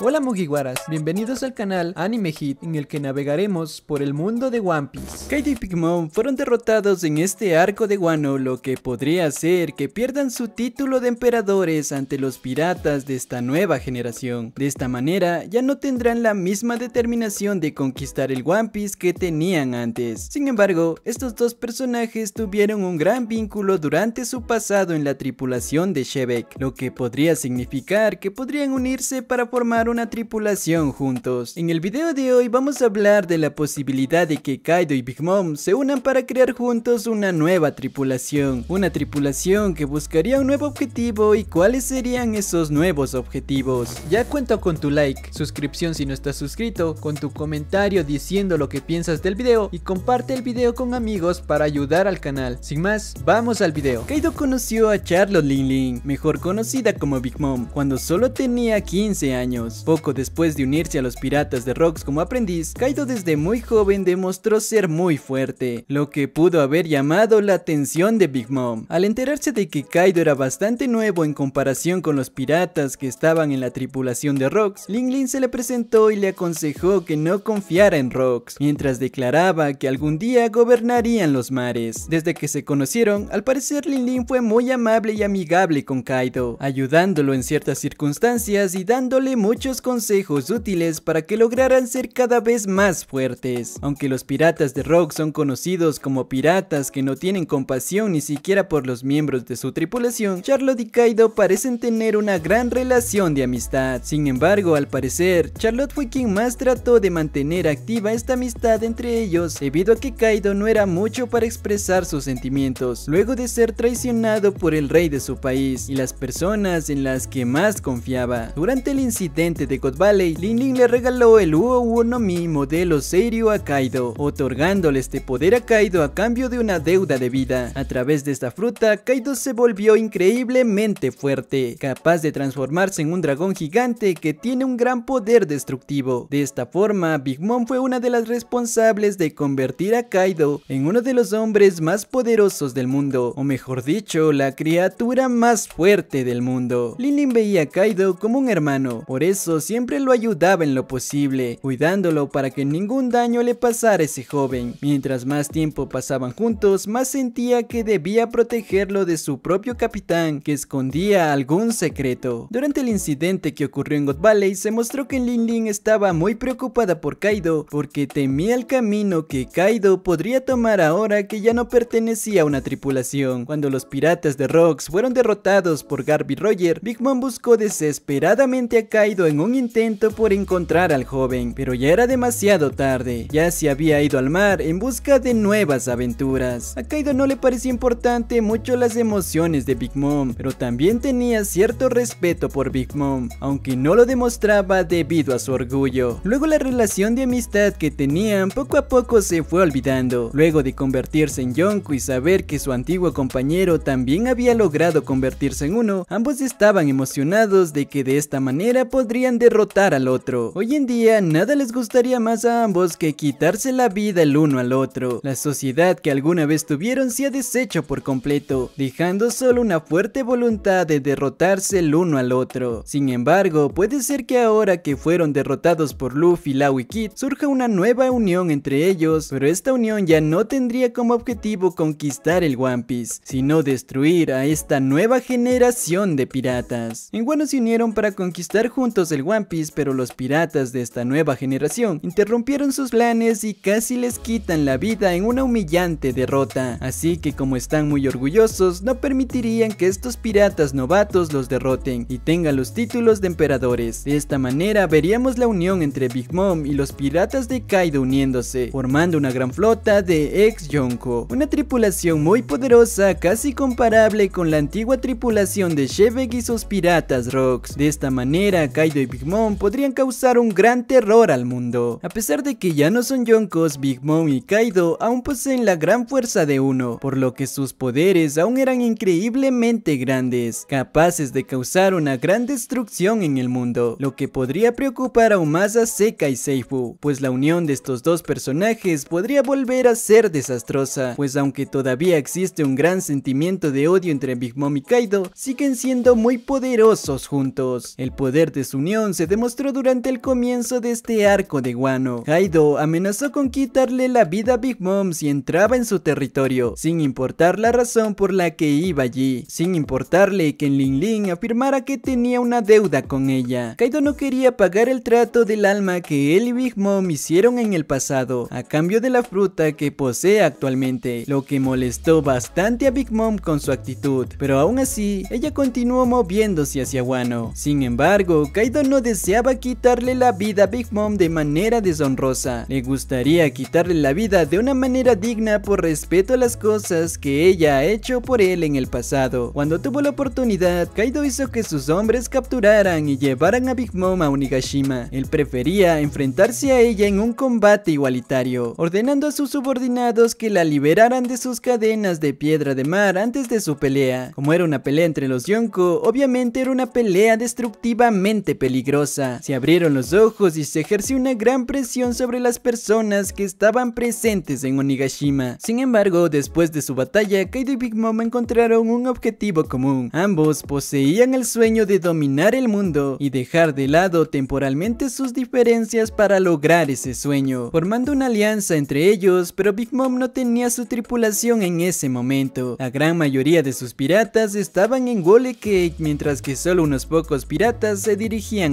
Hola Mugiwaras, bienvenidos al canal Anime Hit en el que navegaremos por el mundo de One Piece. Kaido y Pigmon fueron derrotados en este arco de Wano lo que podría hacer que pierdan su título de emperadores ante los piratas de esta nueva generación. De esta manera ya no tendrán la misma determinación de conquistar el One Piece que tenían antes. Sin embargo, estos dos personajes tuvieron un gran vínculo durante su pasado en la tripulación de Shebek, lo que podría significar que podrían unirse para formar una tripulación juntos. En el video de hoy vamos a hablar de la posibilidad de que Kaido y Big Mom se unan para crear juntos una nueva tripulación. Una tripulación que buscaría un nuevo objetivo y cuáles serían esos nuevos objetivos. Ya cuento con tu like, suscripción si no estás suscrito, con tu comentario diciendo lo que piensas del video y comparte el video con amigos para ayudar al canal. Sin más, vamos al video. Kaido conoció a Charlotte Lin Lin, mejor conocida como Big Mom, cuando solo tenía 15 años. Poco después de unirse a los piratas de Rocks como aprendiz, Kaido desde muy joven demostró ser muy fuerte, lo que pudo haber llamado la atención de Big Mom. Al enterarse de que Kaido era bastante nuevo en comparación con los piratas que estaban en la tripulación de Rocks, Ling Ling se le presentó y le aconsejó que no confiara en Rocks, mientras declaraba que algún día gobernarían los mares. Desde que se conocieron, al parecer Lin Lin fue muy amable y amigable con Kaido, ayudándolo en ciertas circunstancias y dándole mucha muchos consejos útiles para que lograran ser cada vez más fuertes. Aunque los piratas de Rock son conocidos como piratas que no tienen compasión ni siquiera por los miembros de su tripulación, Charlotte y Kaido parecen tener una gran relación de amistad. Sin embargo, al parecer, Charlotte fue quien más trató de mantener activa esta amistad entre ellos, debido a que Kaido no era mucho para expresar sus sentimientos, luego de ser traicionado por el rey de su país y las personas en las que más confiaba. Durante el incidente, de God Valley, Lin Lin le regaló el Uo no Mi modelo serio a Kaido, otorgándole este poder a Kaido a cambio de una deuda de vida. A través de esta fruta, Kaido se volvió increíblemente fuerte, capaz de transformarse en un dragón gigante que tiene un gran poder destructivo. De esta forma, Big Mom fue una de las responsables de convertir a Kaido en uno de los hombres más poderosos del mundo, o mejor dicho, la criatura más fuerte del mundo. Lin Lin veía a Kaido como un hermano, por eso siempre lo ayudaba en lo posible, cuidándolo para que ningún daño le pasara a ese joven. Mientras más tiempo pasaban juntos, más sentía que debía protegerlo de su propio capitán, que escondía algún secreto. Durante el incidente que ocurrió en God Valley, se mostró que Lin Lin estaba muy preocupada por Kaido, porque temía el camino que Kaido podría tomar ahora que ya no pertenecía a una tripulación. Cuando los piratas de Rocks fueron derrotados por Garby Roger, Big Mom buscó desesperadamente a Kaido un intento por encontrar al joven, pero ya era demasiado tarde, ya se había ido al mar en busca de nuevas aventuras. A Kaido no le parecía importante mucho las emociones de Big Mom, pero también tenía cierto respeto por Big Mom, aunque no lo demostraba debido a su orgullo. Luego la relación de amistad que tenían poco a poco se fue olvidando, luego de convertirse en Yonko y saber que su antiguo compañero también había logrado convertirse en uno, ambos estaban emocionados de que de esta manera podría derrotar al otro. Hoy en día nada les gustaría más a ambos que quitarse la vida el uno al otro. La sociedad que alguna vez tuvieron se ha deshecho por completo, dejando solo una fuerte voluntad de derrotarse el uno al otro. Sin embargo, puede ser que ahora que fueron derrotados por Luffy, Lau y Kid, surja una nueva unión entre ellos, pero esta unión ya no tendría como objetivo conquistar el One Piece, sino destruir a esta nueva generación de piratas. En Wano se unieron para conquistar juntos el del One Piece, pero los piratas de esta nueva generación interrumpieron sus planes y casi les quitan la vida en una humillante derrota. Así que como están muy orgullosos, no permitirían que estos piratas novatos los derroten y tengan los títulos de emperadores. De esta manera veríamos la unión entre Big Mom y los piratas de Kaido uniéndose, formando una gran flota de ex Yonko, una tripulación muy poderosa casi comparable con la antigua tripulación de Shebeg y sus piratas Rocks. De esta manera Kaido de Big Mom podrían causar un gran terror al mundo. A pesar de que ya no son Yonkos, Big Mom y Kaido aún poseen la gran fuerza de uno, por lo que sus poderes aún eran increíblemente grandes, capaces de causar una gran destrucción en el mundo, lo que podría preocupar aún más a Seka y Seifu, pues la unión de estos dos personajes podría volver a ser desastrosa, pues aunque todavía existe un gran sentimiento de odio entre Big Mom y Kaido, siguen siendo muy poderosos juntos. El poder de su se demostró durante el comienzo de este arco de Wano. Kaido amenazó con quitarle la vida a Big Mom si entraba en su territorio, sin importar la razón por la que iba allí, sin importarle que Lin Lin afirmara que tenía una deuda con ella. Kaido no quería pagar el trato del alma que él y Big Mom hicieron en el pasado, a cambio de la fruta que posee actualmente, lo que molestó bastante a Big Mom con su actitud, pero aún así, ella continuó moviéndose hacia Wano. Sin embargo, Kaido Kaido no deseaba quitarle la vida a Big Mom de manera deshonrosa. Le gustaría quitarle la vida de una manera digna por respeto a las cosas que ella ha hecho por él en el pasado. Cuando tuvo la oportunidad, Kaido hizo que sus hombres capturaran y llevaran a Big Mom a Unigashima. Él prefería enfrentarse a ella en un combate igualitario, ordenando a sus subordinados que la liberaran de sus cadenas de piedra de mar antes de su pelea. Como era una pelea entre los Yonko, obviamente era una pelea destructivamente peligrosa. Se abrieron los ojos y se ejerció una gran presión sobre las personas que estaban presentes en Onigashima. Sin embargo, después de su batalla, Kaido y Big Mom encontraron un objetivo común. Ambos poseían el sueño de dominar el mundo y dejar de lado temporalmente sus diferencias para lograr ese sueño, formando una alianza entre ellos, pero Big Mom no tenía su tripulación en ese momento. La gran mayoría de sus piratas estaban en Cake, mientras que solo unos pocos piratas se dirigían a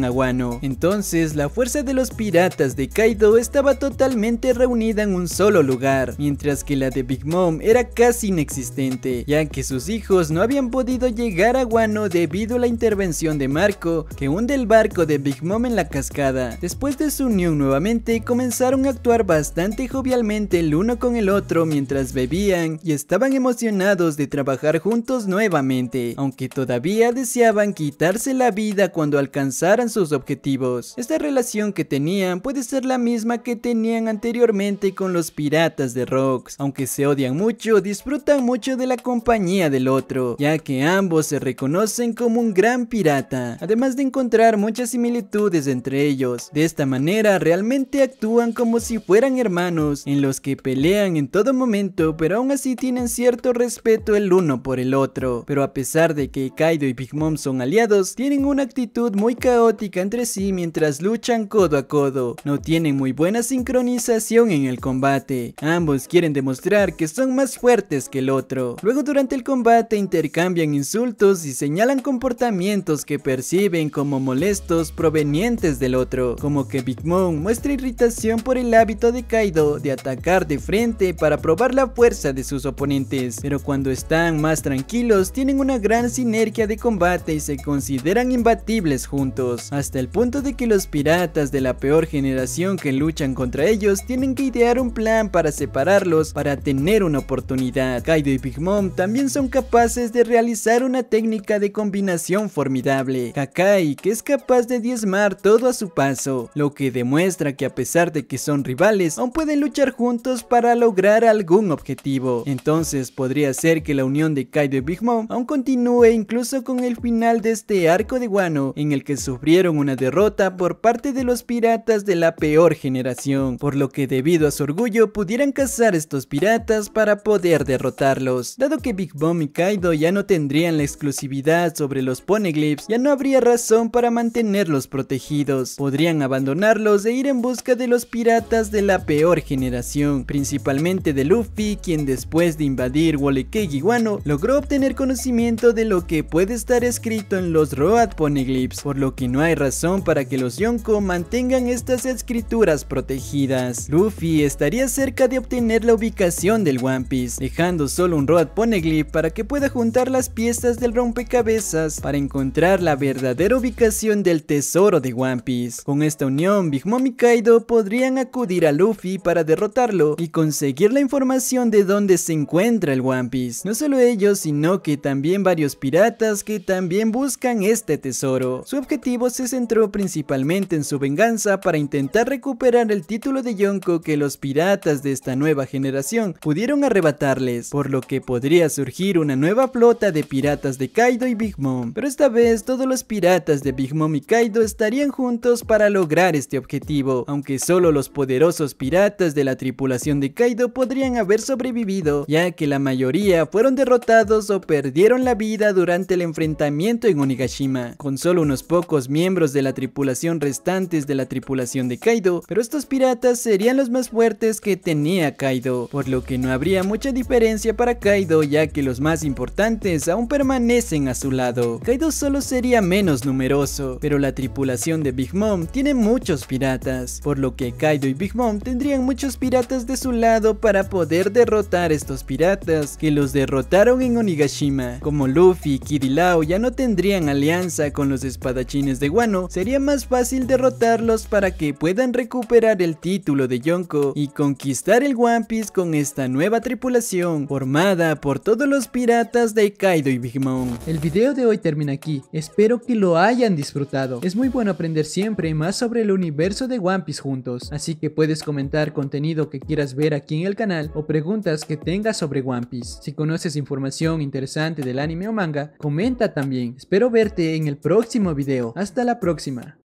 Entonces, la fuerza de los piratas de Kaido estaba totalmente reunida en un solo lugar, mientras que la de Big Mom era casi inexistente, ya que sus hijos no habían podido llegar a Guano debido a la intervención de Marco, que hunde el barco de Big Mom en la cascada. Después de su unión nuevamente, comenzaron a actuar bastante jovialmente el uno con el otro mientras bebían y estaban emocionados de trabajar juntos nuevamente, aunque todavía deseaban quitarse la vida cuando alcanzaron sus objetivos. Esta relación que tenían puede ser la misma que tenían anteriormente con los piratas de Rocks. Aunque se odian mucho, disfrutan mucho de la compañía del otro, ya que ambos se reconocen como un gran pirata, además de encontrar muchas similitudes entre ellos. De esta manera realmente actúan como si fueran hermanos, en los que pelean en todo momento, pero aún así tienen cierto respeto el uno por el otro. Pero a pesar de que Kaido y Big Mom son aliados, tienen una actitud muy entre sí mientras luchan codo a codo. No tienen muy buena sincronización en el combate. Ambos quieren demostrar que son más fuertes que el otro. Luego durante el combate intercambian insultos y señalan comportamientos que perciben como molestos provenientes del otro. Como que Big Mom muestra irritación por el hábito de Kaido de atacar de frente para probar la fuerza de sus oponentes. Pero cuando están más tranquilos tienen una gran sinergia de combate y se consideran imbatibles juntos hasta el punto de que los piratas de la peor generación que luchan contra ellos tienen que idear un plan para separarlos para tener una oportunidad. Kaido y Big Mom también son capaces de realizar una técnica de combinación formidable, Kakai que es capaz de diezmar todo a su paso, lo que demuestra que a pesar de que son rivales, aún pueden luchar juntos para lograr algún objetivo. Entonces podría ser que la unión de Kaido y Big Mom aún continúe incluso con el final de este arco de guano en el que sufrieron una derrota por parte de los piratas de la peor generación, por lo que debido a su orgullo pudieran cazar estos piratas para poder derrotarlos. Dado que Big Bomb y Kaido ya no tendrían la exclusividad sobre los Poneglyphs, ya no habría razón para mantenerlos protegidos. Podrían abandonarlos e ir en busca de los piratas de la peor generación, principalmente de Luffy, quien después de invadir y Wano, logró obtener conocimiento de lo que puede estar escrito en los Road Poneglyphs, por lo que no hay razón para que los Yonko mantengan estas escrituras protegidas. Luffy estaría cerca de obtener la ubicación del One Piece, dejando solo un Road Poneglyph para que pueda juntar las piezas del rompecabezas para encontrar la verdadera ubicación del tesoro de One Piece. Con esta unión, Big Mom y Kaido podrían acudir a Luffy para derrotarlo y conseguir la información de dónde se encuentra el One Piece. No solo ellos, sino que también varios piratas que también buscan este tesoro. Su objetivo se centró principalmente en su venganza para intentar recuperar el título de Yonko que los piratas de esta nueva generación pudieron arrebatarles, por lo que podría surgir una nueva flota de piratas de Kaido y Big Mom. Pero esta vez todos los piratas de Big Mom y Kaido estarían juntos para lograr este objetivo, aunque solo los poderosos piratas de la tripulación de Kaido podrían haber sobrevivido, ya que la mayoría fueron derrotados o perdieron la vida durante el enfrentamiento en Onigashima. Con solo unos pocos miembros de la tripulación restantes de la tripulación de Kaido, pero estos piratas serían los más fuertes que tenía Kaido, por lo que no habría mucha diferencia para Kaido ya que los más importantes aún permanecen a su lado. Kaido solo sería menos numeroso, pero la tripulación de Big Mom tiene muchos piratas, por lo que Kaido y Big Mom tendrían muchos piratas de su lado para poder derrotar estos piratas que los derrotaron en Onigashima. Como Luffy y Kirilao ya no tendrían alianza con los espadachines de Wano, sería más fácil derrotarlos para que puedan recuperar el título de Yonko y conquistar el One Piece con esta nueva tripulación formada por todos los piratas de Kaido y Big Mom. El video de hoy termina aquí, espero que lo hayan disfrutado. Es muy bueno aprender siempre más sobre el universo de One Piece juntos, así que puedes comentar contenido que quieras ver aquí en el canal o preguntas que tengas sobre One Piece. Si conoces información interesante del anime o manga, comenta también. Espero verte en el próximo video. Hasta la próxima.